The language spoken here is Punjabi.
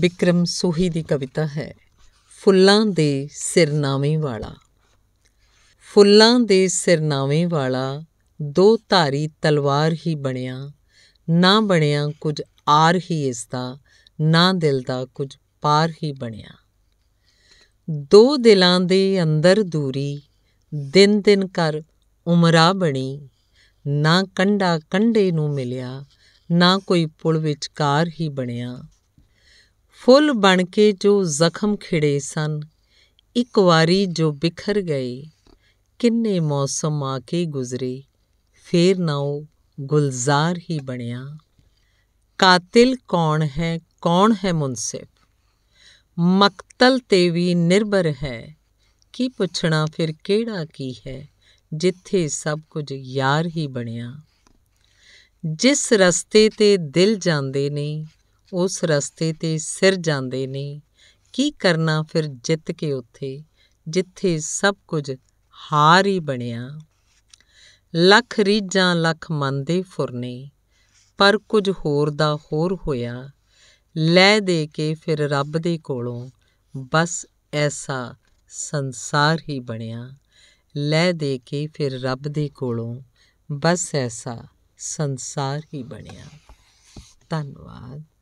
ਬਿਕਰਮ ਸੋਹੀ ਦੀ ਕਵਿਤਾ ਹੈ ਫੁੱਲਾਂ ਦੇ ਸਿਰਨਾਵੇਂ ਵਾਲਾ ਫੁੱਲਾਂ ਦੇ ਸਿਰਨਾਵੇਂ ਵਾਲਾ ਦੋ ਧਾਰੀ ਤਲਵਾਰ ਹੀ ਬਣਿਆ ਨਾ ਬਣਿਆ ਕੁਝ ਆਰ ਹੀ ਇਸ ਦਾ ਨਾ ਦਿਲ ਦਾ ਕੁਝ ਪਾਰ ਹੀ ਬਣਿਆ ਦੋ ਦਿਲਾਂ ਦੇ ਅੰਦਰ ਦੂਰੀ ਦਿਨ ਦਿਨ ਕਰ ਉਮਰਾ ਬਣੀ ਨਾ ਕੰਡਾ ਕੰਡੇ ਨੂੰ ਮਿਲਿਆ ਨਾ ਕੋਈ ਪੁਲ ਵਿਚਕਾਰ ਹੀ ਬਣਿਆ ਫੁੱਲ ਬਣ ਕੇ ਜੋ ਜ਼ਖਮ ਖਿੜੇ ਸਨ ਇੱਕ ਵਾਰੀ ਜੋ ਬਿਖਰ ਗਏ ਕਿੰਨੇ ਮੌਸਮ ਆ ਕੇ ਗੁਜ਼ਰੇ ਫੇਰ ਨਾ ਉਹ ਗੁਲਜ਼ਾਰ ਹੀ ਬਣਿਆ ਕਾਤਿਲ ਕੌਣ ਹੈ ਕੌਣ ਹੈ ਮੁਨਸਿਫ ਮਕਤਲ ਤੇ ਵੀ ਨਿਰਭਰ ਹੈ ਕੀ ਪੁੱਛਣਾ ਫਿਰ ਕਿਹੜਾ ਕੀ ਹੈ ਜਿੱਥੇ ਸਭ ਕੁਝ ਯਾਰ ਹੀ ਬਣਿਆ ਜਿਸ ਰਸਤੇ ਤੇ ਦਿਲ ਜਾਂਦੇ ਨੇ ਉਸ ਰਸਤੇ ਤੇ ਸਿਰ ਜਾਂਦੇ ਨੇ ਕੀ ਕਰਨਾ ਫਿਰ ਜਿੱਤ ਕੇ ਉੱਥੇ ਜਿੱਥੇ ਸਭ ਕੁਝ ਹਾਰ ਹੀ ਬਣਿਆ ਲੱਖ ਰੀਜਾਂ ਲੱਖ ਮੰਦੇ ਫੁਰਨੇ ਪਰ ਕੁਝ ਹੋਰ ਦਾ ਹੋਰ ਹੋਇਆ ਲੈ ਦੇ ਕੇ ਫਿਰ ਰੱਬ ਦੇ ਕੋਲੋਂ ਬਸ ਐਸਾ ਸੰਸਾਰ ਹੀ ਬਣਿਆ ਲੈ ਦੇ ਕੇ ਫਿਰ ਰੱਬ ਦੇ ਕੋਲੋਂ ਬਸ ਐਸਾ ਸੰਸਾਰ ਹੀ ਬਣਿਆ ਧੰਨਵਾਦ